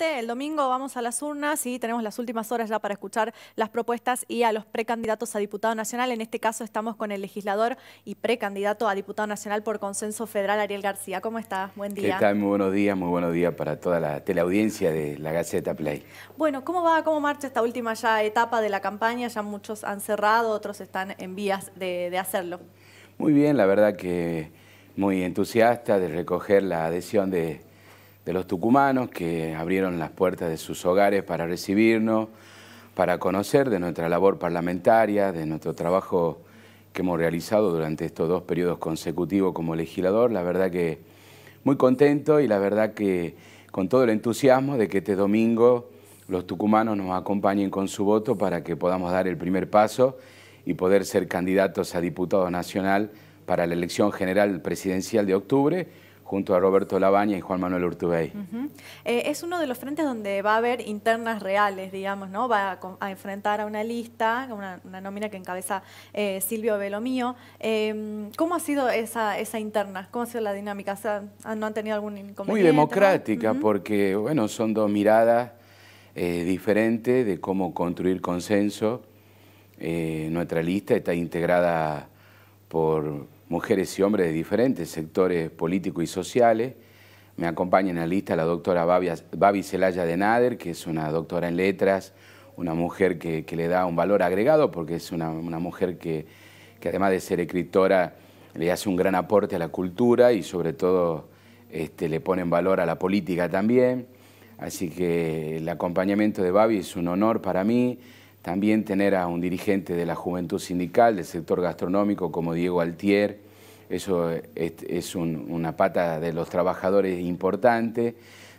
El domingo vamos a las urnas y tenemos las últimas horas ya para escuchar las propuestas y a los precandidatos a diputado nacional. En este caso estamos con el legislador y precandidato a diputado nacional por consenso federal, Ariel García. ¿Cómo estás? Buen día. ¿Qué Muy buenos días, muy buenos días para toda la teleaudiencia de la Gaceta Play. Bueno, ¿cómo va, cómo marcha esta última ya etapa de la campaña? Ya muchos han cerrado, otros están en vías de hacerlo. Muy bien, la verdad que muy entusiasta de recoger la adhesión de de los tucumanos que abrieron las puertas de sus hogares para recibirnos, para conocer de nuestra labor parlamentaria, de nuestro trabajo que hemos realizado durante estos dos periodos consecutivos como legislador. La verdad que muy contento y la verdad que con todo el entusiasmo de que este domingo los tucumanos nos acompañen con su voto para que podamos dar el primer paso y poder ser candidatos a diputado nacional para la elección general presidencial de octubre junto a Roberto Labaña y Juan Manuel Urtubey. Eh, es uno de los frentes donde va a haber internas reales, digamos, ¿no? Va a, enfrentar a una lista, una, nómina que encabeza eh, Silvio Belomío. Em, ¿Cómo ha sido esa, interna? ¿Cómo ha sido la dinámica? ¿No han tenido algún inconveniente? Muy democrática, porque, bueno, son dos miradas eh, diferentes de cómo construir consenso. nuestra lista está integrada por mujeres y hombres de diferentes sectores políticos y sociales. Me acompaña en la lista la doctora Babi Celaya de Nader, que es una doctora en letras, una mujer que, le da un valor agregado porque es una, mujer que, que, además de ser escritora le hace un gran aporte a la cultura y sobre todo este, le pone en valor a la política también. Así que el acompañamiento de Babi es un honor para mí. También tener a un dirigente de la juventud sindical, del sector gastronómico, como Diego Altier, eso es, una pata de los trabajadores importante.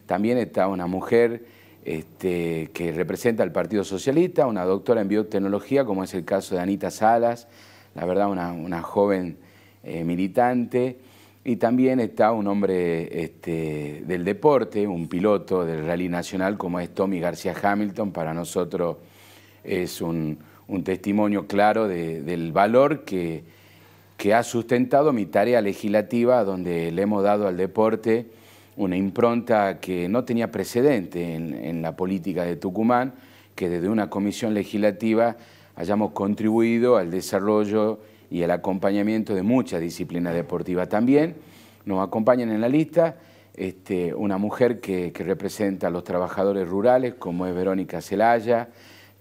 También está una mujer este, que representa al Partido Socialista, una doctora en biotecnología, como es el caso de Anita Salas, la verdad una, joven eh, militante. Y también está un hombre este, del deporte, un piloto del Rally Nacional, como es Tommy García Hamilton, para nosotros es un, testimonio claro del valor que, ha sustentado mi tarea legislativa, donde le hemos dado al deporte una impronta que no tenía precedente en, la política de Tucumán, que desde una comisión legislativa hayamos contribuido al desarrollo y el acompañamiento de muchas disciplinas deportivas. También nos acompañan en la lista este, una mujer que, que representa a los trabajadores rurales, como es Verónica Celaya,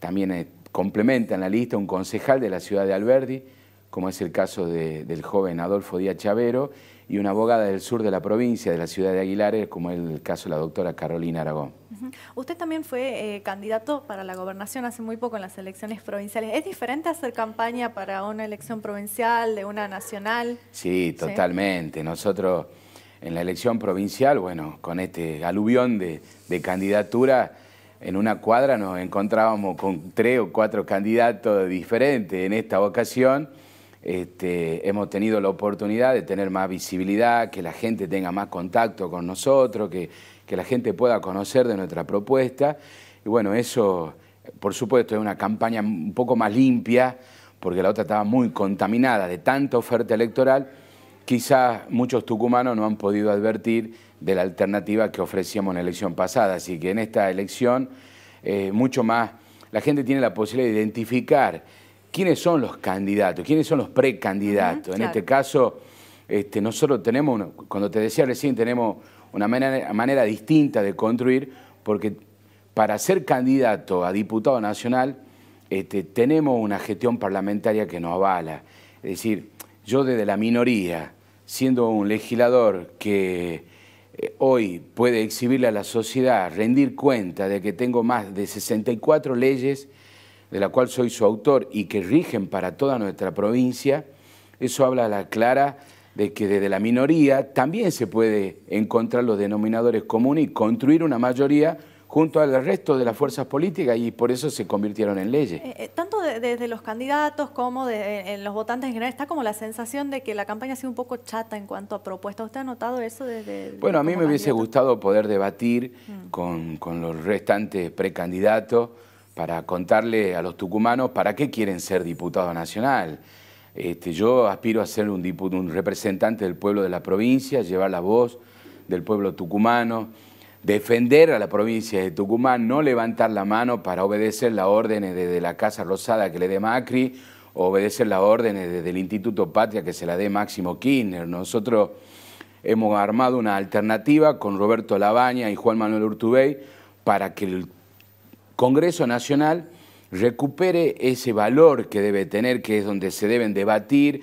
también eh, complementan la lista un concejal de la ciudad de Alberdi, como es el caso del joven Adolfo Díaz Chavero, y una abogada del sur de la provincia, de la ciudad de Aguilares, como es el caso de la doctora Carolina Aragón. Usted también fue eh, candidato para la gobernación hace muy poco en las elecciones provinciales. ¿Es diferente hacer campaña para una elección provincial de una nacional? Sí, totalmente. Nosotros en la elección provincial, bueno, con este aluvión de, de candidatura en una cuadra nos encontrábamos con tres o cuatro candidatos diferentes. En esta ocasión este, hemos tenido la oportunidad de tener más visibilidad, que la gente tenga más contacto con nosotros, que, que la gente pueda conocer de nuestra propuesta. Y bueno, eso, por supuesto, es una campaña un poco más limpia, porque la otra estaba muy contaminada de tanta oferta electoral quizás muchos tucumanos no han podido advertir de la alternativa que ofrecíamos en la elección pasada. Así que en esta elección, eh, mucho más, la gente tiene la posibilidad de identificar quiénes son los candidatos, quiénes son los precandidatos. en este caso, este, nosotros tenemos, cuando te decía recién, tenemos una manera, distinta de construir, porque para ser candidato a diputado nacional, este, tenemos una gestión parlamentaria que nos avala. Es decir, yo desde la minoría, siendo un legislador que eh, hoy puede exhibirle a la sociedad, rendir cuenta de que tengo más de 64 leyes de la cual soy su autor y que rigen para toda nuestra provincia, eso habla a la clara de que desde la minoría también se puede encontrar los denominadores comunes y construir una mayoría junto al resto de las fuerzas políticas y por eso se convirtieron en leyes. Eh, eh, tanto desde los candidatos como en los votantes en general está como la sensación de que la campaña ha sido un poco chata en cuanto a propuestas. ¿Usted ha notado eso desde... bueno, a mí me hubiese gustado poder debatir mm. con, los restantes precandidatos para contarle a los tucumanos para qué quieren ser diputado nacional. Este, yo aspiro a ser un representante del pueblo de la provincia, llevar la voz del pueblo tucumano defender a la provincia de Tucumán, no levantar la mano para obedecer las órdenes de la Casa Rosada que le dé Macri, obedecer las órdenes desde el Instituto Patria que se la dé Máximo Kirchner. Nosotros hemos armado una alternativa con Roberto Labaña y Juan Manuel Urtubey para que el Congreso Nacional recupere ese valor que debe tener, que es donde se deben debatir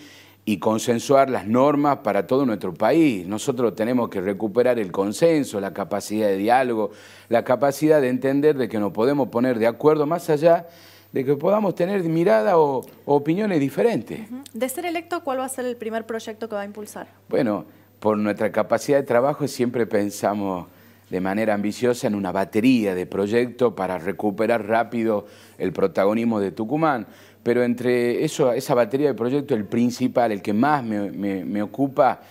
y consensuar las normas para todo nuestro país. Nosotros tenemos que recuperar el consenso, la capacidad de diálogo, la capacidad de entender de que nos podemos poner de acuerdo más allá de que podamos tener mirada o, opiniones diferentes. De ser electo, ¿cuál va a ser el primer proyecto que va a impulsar? Bueno, por nuestra capacidad de trabajo siempre pensamos de manera ambiciosa en una batería de proyectos para recuperar rápido el protagonismo de Tucumán. Pero entre eso, esa batería de proyectos, el principal, el que más me, me ocupa,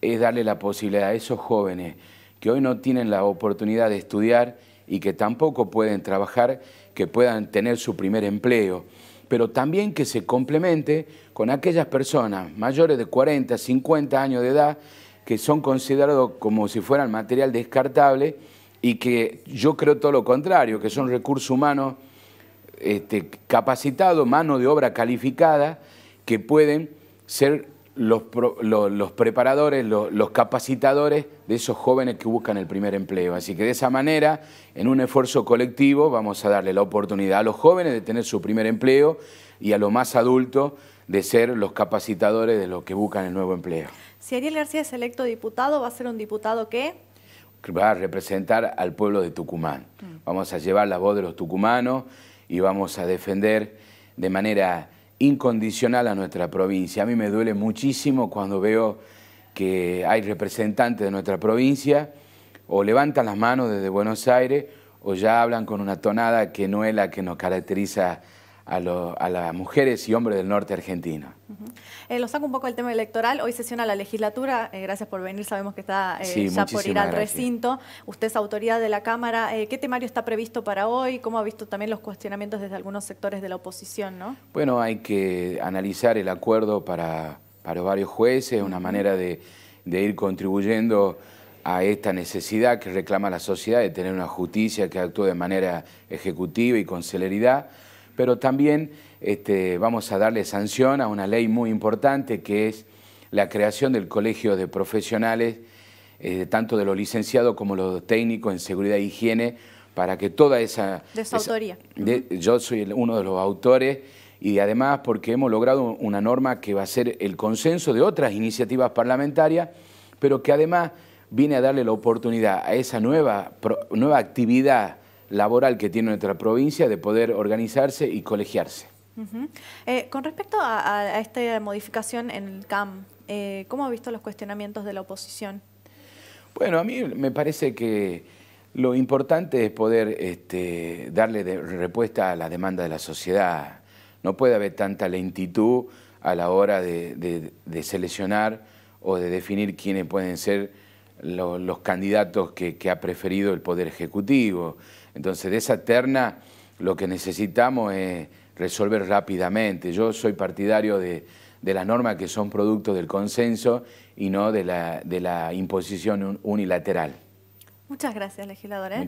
es darle la posibilidad a esos jóvenes que hoy no tienen la oportunidad de estudiar y que tampoco pueden trabajar, que puedan tener su primer empleo, pero también que se complemente con aquellas personas mayores de 40, 50 años de edad que son considerados como si fueran material descartable y que yo creo todo lo contrario, que son recursos humanos este, capacitados, mano de obra calificada, que pueden ser los, preparadores, los, capacitadores de esos jóvenes que buscan el primer empleo. Así que de esa manera, en un esfuerzo colectivo, vamos a darle la oportunidad a los jóvenes de tener su primer empleo y a los más adultos de ser los capacitadores de los que buscan el nuevo empleo. Si Ariel García es electo diputado, ¿va a ser un diputado que...? Va a representar al pueblo de Tucumán. Mm. Vamos a llevar la voz de los tucumanos y vamos a defender de manera incondicional a nuestra provincia. A mí me duele muchísimo cuando veo que hay representantes de nuestra provincia o levantan las manos desde Buenos Aires o ya hablan con una tonada que no es la que nos caracteriza a, las mujeres y hombres del norte argentino. Eh, lo saco un poco del tema electoral. Hoy sesiona la legislatura. Eh, gracias por venir. Sabemos que está eh, ya por ir al recinto. Usted es autoridad de la Cámara. ¿Qué temario está previsto para hoy? ¿Cómo ha visto también los cuestionamientos desde algunos sectores de la oposición? ¿no? Bueno, hay que analizar el acuerdo para, para varios jueces, una manera de, de ir contribuyendo a esta necesidad que reclama la sociedad de tener una justicia que actúe de manera ejecutiva y con celeridad pero también este, vamos a darle sanción a una ley muy importante que es la creación del colegio de profesionales, eh, tanto de los licenciados como los técnicos en seguridad e higiene, para que toda esa... De autoría. yo soy uno de los autores y además porque hemos logrado una norma que va a ser el consenso de otras iniciativas parlamentarias, pero que además viene a darle la oportunidad a esa nueva, nueva actividad laboral que tiene nuestra provincia de poder organizarse y colegiarse. Eh, con respecto a, esta modificación en el CAM, eh, ¿cómo ha visto los cuestionamientos de la oposición? Bueno, a mí me parece que lo importante es poder este, darle respuesta a la demanda de la sociedad. No puede haber tanta lentitud a la hora de seleccionar o de definir quiénes pueden ser los candidatos que, ha preferido el Poder Ejecutivo. Entonces, de esa terna lo que necesitamos es resolver rápidamente. Yo soy partidario de, las normas que son producto del consenso y no de la, de la imposición unilateral. Muchas gracias, legisladora. ¿eh?